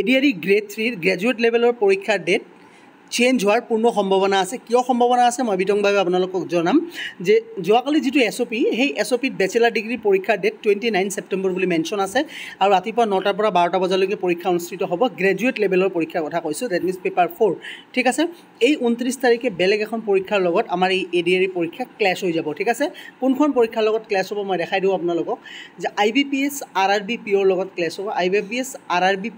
এডিয়াৰী grade থ্ৰীৰ graduate লেভেলৰ পৰীক্ষাৰ date change হোৱাৰ পূৰ্ণ সম্ভাৱনা আছে কিয় সম্ভাৱনা আছে মই বিতংভাৱে আপোনালোকক জনাম যে যোৱাকালি যিটো এছ অ' পি সেই এছ অ' পিত বেচেলাৰ ডিগ্ৰী পৰীক্ষাৰ ডেট টুৱেণ্টি নাইন ছেপ্টেম্বৰ বুলি মেনশ্যন আছে আৰু ৰাতিপুৱা নটাৰ পৰা বাৰটা বজালৈকে পৰীক্ষা অনুষ্ঠিত হ'ব গ্ৰেজুৱেট লেভেলৰ পৰীক্ষাৰ কথা কৈছোঁ ডেট মিনছ পেপাৰ ফ'ৰ ঠিক আছে এই ঊনত্ৰিছ তাৰিখে বেলেগ এখন পৰীক্ষাৰ লগত আমাৰ এই এ ডি আৰ পৰীক্ষা ক্লেছ হৈ যাব ঠিক আছে কোনখন পৰীক্ষাৰ লগত ক্লেছ হ'ব মই দেখাই দিওঁ আপোনালোকক যে I B P S R R B P অ'ৰ লগত ক্লেছ হ'ব I B P S R R B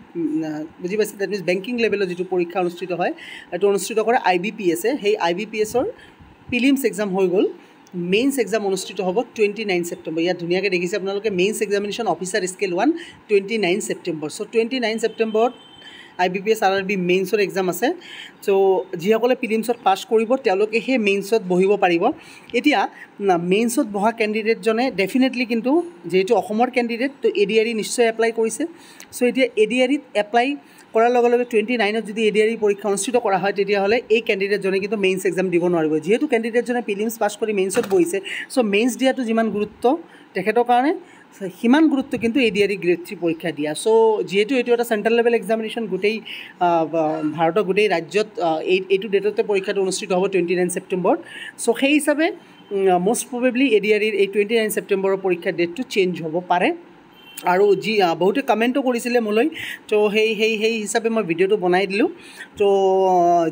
বুজি পাইছে ডেট মিনছ বেংকিং লেভেলৰ যিটো পৰীক্ষা অনুষ্ঠিত হয় যিহেতু অনুষ্ঠিত কৰে আই বি পি এছে সেই আই বি পি এছৰ প্ৰিলিমছ এক্সাম হৈ গ'ল মেইনছ এক্সাম অনুষ্ঠিত হ'ব টুৱেণ্টি নাইন ছেপ্টেম্বৰ ইয়াত ধুনীয়াকৈ দেখিছে আপোনালোকে mains examination officer scale one twenty nine September so' twenty nine ছেপ্টেম্বৰত I B P S R R B মেইনছৰ এক্সাম আছে চ' যিসকলে প্ৰিলিমছত পাছ কৰিব তেওঁলোকে সেই মেইনছত বহিব পাৰিব এতিয়া মেইনছত বহা কেণ্ডিডেটজনে ডেফিনেটলি কিন্তু যিহেতু অসমৰ e কেণ্ডিডেট e ত' এ ডি আৰ ই নিশ্চয় এপ্লাই কৰিছে চ' এতিয়া এ ডি আৰ ইত এপ্লাই কৰাৰ লগে লগে টুৱেণ্টি নাইনত যদি এ ডি আৰ ই পৰীক্ষা অনুষ্ঠিত কৰা হয় তেতিয়াহ'লে এই কেণ্ডিডেটজনে কিন্তু মেইনছ এক্সাম দিব নোৱাৰিব যিহেতু কেণ্ডিডেটজনে প্ৰিলিমছ পাছ কৰি মেইনছত বহিছে চ' মেইনছ দিয়াটো যিমান গুৰুত্ব তেখেতৰ কাৰণে সিমান গুৰুত্ব কিন্তু A D R E grade three পৰীক্ষা দিয়া চ' যিহেতু এইটো এটা চেণ্ট্ৰেল লেভেল এক্সামিনেশ্যন গোটেই ভাৰতৰ গোটেই ৰাজ্যত এই এইটো ডেটতে পৰীক্ষাটো অনুষ্ঠিত হ'ব টুৱেণ্টি নাইন ছেপ্টেম্বৰত চ' সেই হিচাপে most probably A D R ইৰ এই টুৱেণ্টি নাইন ছেপ্টেম্বৰৰ পৰীক্ষাৰ ডেটটো চেঞ্জ হ'ব পাৰে আৰু যি বহুতে কমেণ্টো কৰিছিলে মোলৈ ত' সেই সেই সেই হিচাপে মই ভিডিঅ'টো বনাই দিলোঁ ত'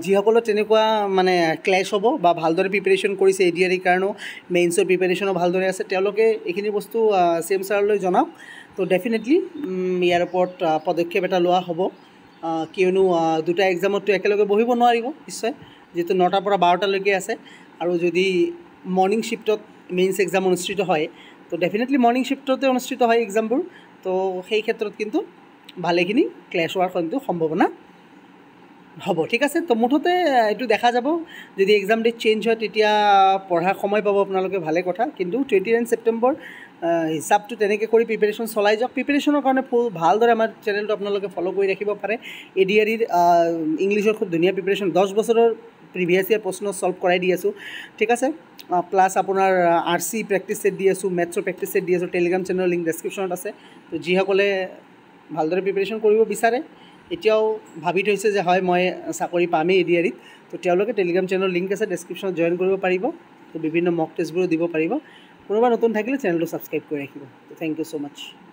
যিসকলৰ তেনেকুৱা মানে ক্লেছ হ'ব বা ভালদৰে প্ৰিপেৰেশ্যন কৰিছে এডি ডি আৰ ইৰ কাৰণেও মেইনছৰ প্ৰিপেৰেশ্যনো ভালদৰে আছে তেওঁলোকে এইখিনি বস্তু চেম ছাৰলৈ জনাওক ত' ডেফিনেটলি ইয়াৰ ওপৰত পদক্ষেপ এটা লোৱা হ'ব কিয়নো দুটা এক্সামতটো একেলগে বহিব নোৱাৰিব নিশ্চয় যিহেতু নটাৰ পৰা বাৰটালৈকে আছে আৰু যদি মৰ্ণিং শ্বিফ্টত মেইনছ এক্সাম অনুষ্ঠিত হয় তো ডেফিনেটলি মৰ্ণিং শ্বিফ্টতে অনুষ্ঠিত হয় এক্সামবোৰ তো সেই ক্ষেত্ৰত কিন্তু ভালেখিনি ক্লেছ হোৱাৰ কিন্তু সম্ভাৱনা হ'ব ঠিক আছে তো মুঠতে এইটো দেখা যাব যদি এক্সাম ডেট চেঞ্জ হয় তেতিয়া পঢ়াৰ সময় পাব আপোনালোকে ভালে কথা কিন্তু টুৱেণ্টি নাইন ছেপ্টেম্বৰ হিচাপটো তেনেকৈ কৰি প্ৰিপেৰেশ্যন চলাই যাওক প্ৰিপেৰেশ্যনৰ কাৰণে ফুল ভালদৰে আমাৰ চেনেলটো আপোনালোকে ফ'ল' কৰি ৰাখিব পাৰে এ ডি e, আৰিৰ ইংলিছৰ খুব ধুনীয়া প্ৰিপেৰেশ্যন দহ বছৰৰ প্ৰিভিয়াছ ইয়াৰ প্ৰশ্ন চল্ভ কৰাই দি আছোঁ ঠিক আছে প্লাছ আপোনাৰ আৰ চি প্ৰেক্টিচ ছেট দি আছোঁ মেথছৰ প্ৰেক্টিচ ছেট দি আছোঁ টেলিগ্ৰাম চেনেলৰ লিংক ডেছক্ৰিপশ্যনত আছে তো যিসকলে ভালদৰে প্ৰিপেৰেশ্যন কৰিব বিচাৰে এতিয়াও ভাবি থৈছে যে হয় মই চাকৰি পামেই এডিয়াৰিত তো তেওঁলোকে টেলিগ্ৰাম চেনেলৰ লিংক আছে ডেছক্ৰিপশ্যনত জইন কৰিব পাৰিব তো বিভিন্ন মক টেষ্টবোৰো দিব পাৰিব কোনোবা নতুন থাকিলে চেনেলটো ছাবস্ক্ৰাইব কৰি ৰাখিব তো থেংক ইউ ছ' মাছ